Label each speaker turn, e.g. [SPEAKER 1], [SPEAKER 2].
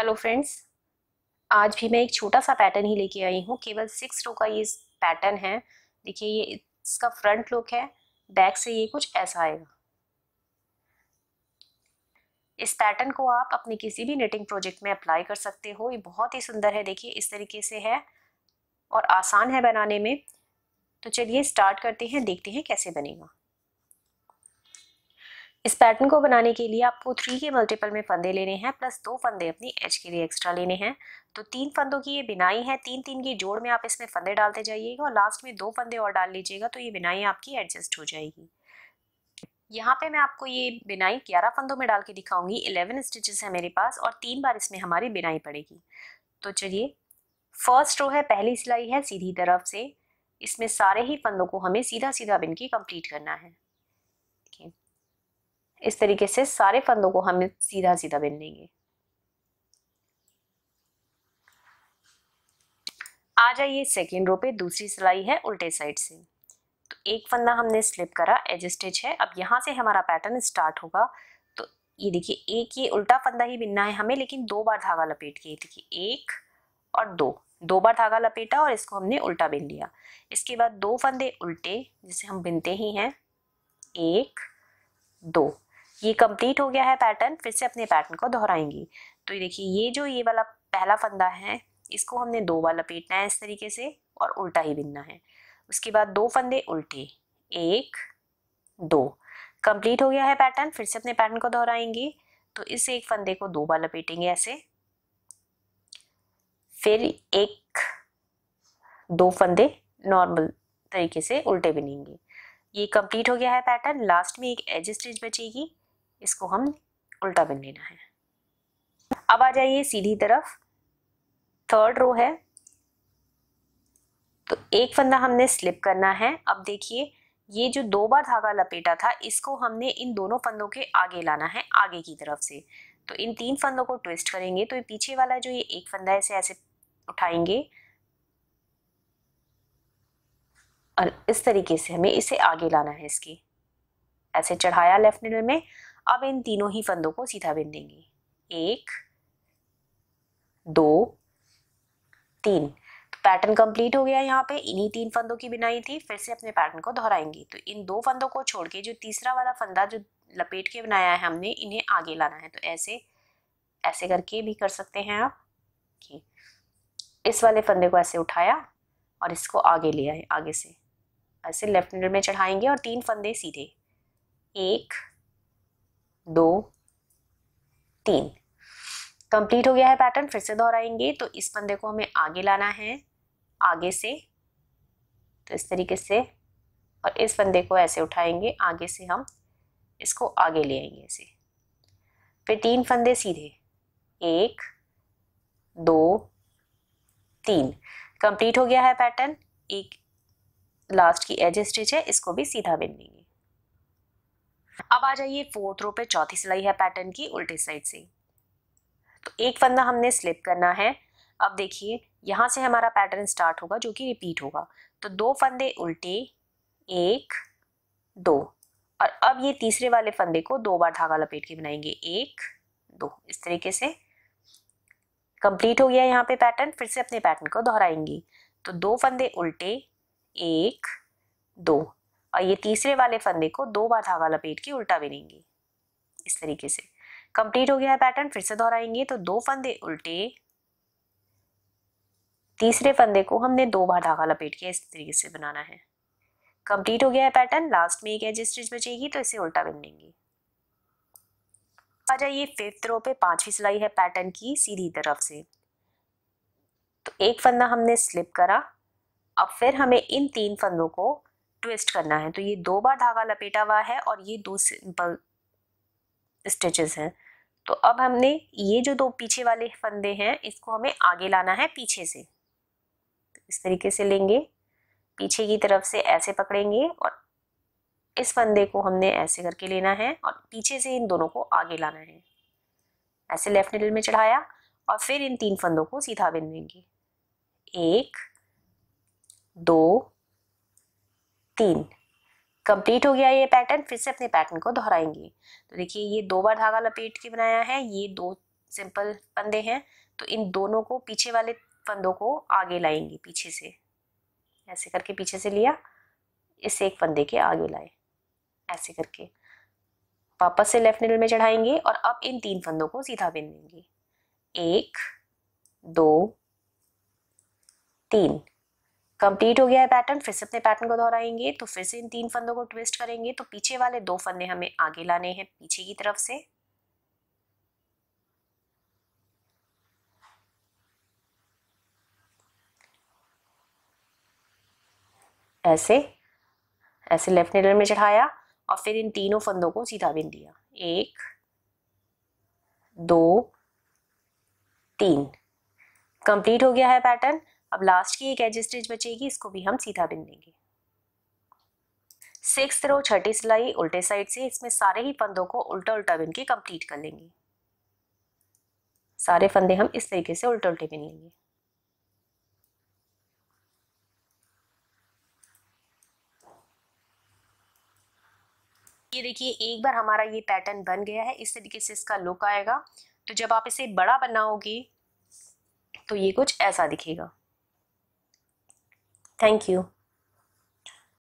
[SPEAKER 1] Hello friends आज भी मैं एक छोटा सा पैटर्न ही लेके आई हूँ केवल सिक्स रो का ये पैटर्न है देखिए ये इसका फ्रंट लुक है बैक से ये कुछ ऐसा आएगा इस पैटर्न को आप अपने किसी भी निटिंग प्रोजेक्ट में अप्लाई कर सकते हो ये बहुत ही सुंदर है देखिए इस तरीके से है और आसान है बनाने में तो चलिए स्टार्ट करते हैं देखते हैं कैसे बनेगा इस पैटर्न को बनाने के लिए आपको थ्री के मल्टीपल में फंदे लेने हैं प्लस दो फंदे अपनी एज के लिए एक्स्ट्रा लेने हैं तो तीन फंदों की ये बिनाई है तीन तीन की जोड़ में आप इसमें फंदे डालते जाइएगा और लास्ट में दो फंदे और डाल लीजिएगा तो ये बिनाई आपकी एडजस्ट हो जाएगी यहाँ पे मैं आपको ये बिनाई ग्यारह फंदों में डाल के दिखाऊंगी इलेवन स्टिचेस है मेरे पास और तीन बार इसमें हमारी बिनाई पड़ेगी तो चलिए फर्स्ट रो है पहली सिलाई है सीधी तरफ से इसमें सारे ही फंदों को हमें सीधा सीधा बिन के कंप्लीट करना है इस तरीके से सारे फंदों को हम सीधा सीधा बिन लेंगे आ जाइए सेकेंड रो पे दूसरी सिलाई है उल्टे साइड से तो एक फंदा हमने स्लिप करा एज स्टिच है अब यहाँ से हमारा पैटर्न स्टार्ट होगा तो ये देखिए एक ये उल्टा फंदा ही बिनना है हमें लेकिन दो बार धागा लपेट के देखिए एक और दो दो बार धागा लपेटा और इसको हमने उल्टा बिन लिया इसके बाद दो फंदे उल्टे जिसे हम बिनते ही हैं एक दो ये कंप्लीट हो गया है पैटर्न फिर से अपने पैटर्न को दोहराएंगी तो ये देखिए ये जो ये वाला पहला फंदा है इसको हमने दो बार लपेटना है इस तरीके से और उल्टा ही बिनना है उसके बाद दो फंदे उल्टे एक दो कंप्लीट हो गया है पैटर्न फिर से अपने पैटर्न को दोहराएंगे तो इस एक फंदे को दो बार लपेटेंगे ऐसे फिर एक दो फंदे नॉर्मल तरीके से उल्टे बिनेंगे ये कंप्लीट हो गया है पैटर्न लास्ट में एक एज स्टिच बचेगी इसको हम उल्टा बिन लेना है अब आ जाइए सीधी तरफ थर्ड रो है तो एक फंदा हमने स्लिप करना है अब देखिए ये जो दो बार धागा लपेटा था इसको हमने इन दोनों फंदों के आगे लाना है आगे की तरफ से तो इन तीन फंदों को ट्विस्ट करेंगे तो ये पीछे वाला जो ये एक फंदा है इसे ऐसे उठाएंगे और इस तरीके से हमें इसे आगे लाना है इसके ऐसे चढ़ाया लेफ्ट निडल में अब इन तीनों ही फंदों को सीधा देंगे एक दो तीन तो पैटर्न कंप्लीट हो गया यहाँ पे इन्हीं तीन फंदों की बिनाई थी फिर से अपने पैटर्न को दोहराएंगे तो इन दो फंदों को छोड़ के जो तीसरा वाला फंदा जो लपेट के बनाया है हमने इन्हें आगे लाना है तो ऐसे ऐसे करके भी कर सकते हैं आप कि इस वाले फंदे को ऐसे उठाया और इसको आगे ले आए आगे से ऐसे लेफ्ट हैंड में चढ़ाएंगे और तीन फंदे सीधे एक दो तीन कंप्लीट हो गया है पैटर्न फिर से दोहराएंगे तो इस पंदे को हमें आगे लाना है आगे से तो इस तरीके से और इस पंदे को ऐसे उठाएंगे आगे से हम इसको आगे ले आएंगे ऐसे फिर तीन फंदे सीधे एक दो तीन कंप्लीट हो गया है पैटर्न एक लास्ट की एज स्टिच है इसको भी सीधा बिन लेंगे अब आ जाइए फोर्थ रो पे चौथी सिलाई है पैटर्न की उल्टी साइड से तो एक फंदा हमने स्लिप करना है अब देखिए यहां से हमारा पैटर्न स्टार्ट होगा जो कि रिपीट होगा तो दो फंदे उल्टे एक दो और अब ये तीसरे वाले फंदे को दो बार धागा लपेट के बनाएंगे एक दो इस तरीके से कंप्लीट हो गया यहाँ पे पैटर्न फिर से अपने पैटर्न को दोहराएंगे तो दो फंदे उल्टे एक दो और ये तीसरे वाले फंदे को दो बार धागा लपेट के उल्टा बिनेंगी इस तरीके से कंप्लीट हो गया है पैटर्न फिर से दोहराएंगे तो दो फंदे उल्टे तीसरे फंदे को हमने दो बार धागा लपेट के इस तरीके से बनाना है कंप्लीट हो गया है पैटर्न लास्ट में एक एज स्टिच बचेगी तो इसे उल्टा बिन लेंगे आ जाइए फिफ्थ रो पे पांचवी सिलाई है पैटर्न की सीधी तरफ से तो एक फंदा हमने स्लिप करा अब फिर हमें इन तीन फंदों को ट्विस्ट करना है तो ये दो बार धागा लपेटा हुआ है और ये दो सिंपल स्टिचेस हैं तो अब हमने ये जो दो पीछे वाले फंदे हैं इसको हमें आगे लाना है पीछे से तो इस तरीके से लेंगे पीछे की तरफ से ऐसे पकड़ेंगे और इस फंदे को हमने ऐसे करके लेना है और पीछे से इन दोनों को आगे लाना है ऐसे लेफ्ट निडल में चढ़ाया और फिर इन तीन फंदों को सीधा बिंदेंगे एक दो तीन कंप्लीट हो गया ये पैटर्न फिर से अपने पैटर्न को दोहराएंगे तो देखिए ये दो बार धागा लपेट के बनाया है ये दो सिंपल फंदे हैं तो इन दोनों को पीछे वाले फंदों को आगे लाएंगे पीछे से ऐसे करके पीछे से लिया इस एक फंदे के आगे लाए ऐसे करके वापस से लेफ्ट निडल में चढ़ाएंगे और अब इन तीन फंदों को सीधा बिन देंगे एक दो तीन कंप्लीट हो गया है पैटर्न फिर से अपने पैटर्न को दोहराएंगे तो फिर से इन तीन फंदों को ट्विस्ट करेंगे तो पीछे वाले दो फंदे हमें आगे लाने हैं पीछे की तरफ से ऐसे ऐसे लेफ्ट निडल में चढ़ाया और फिर इन तीनों फंदों को सीधा बिन दिया एक दो तीन कंप्लीट हो गया है पैटर्न अब लास्ट की एक एजिस्टेज बचेगी इसको भी हम सीधा बिन देंगे सिक्स रो छठी सिलाई उल्टे साइड से इसमें सारे ही फंदों को उल्टा उल्टा बिन के कंप्लीट कर लेंगे सारे फंदे हम इस तरीके से उल्टे उल्टे बिन लेंगे ये देखिए एक बार हमारा ये पैटर्न बन गया है इस तरीके से इसका लुक आएगा तो जब आप इसे बड़ा बनाओगे तो ये कुछ ऐसा दिखेगा Thank you.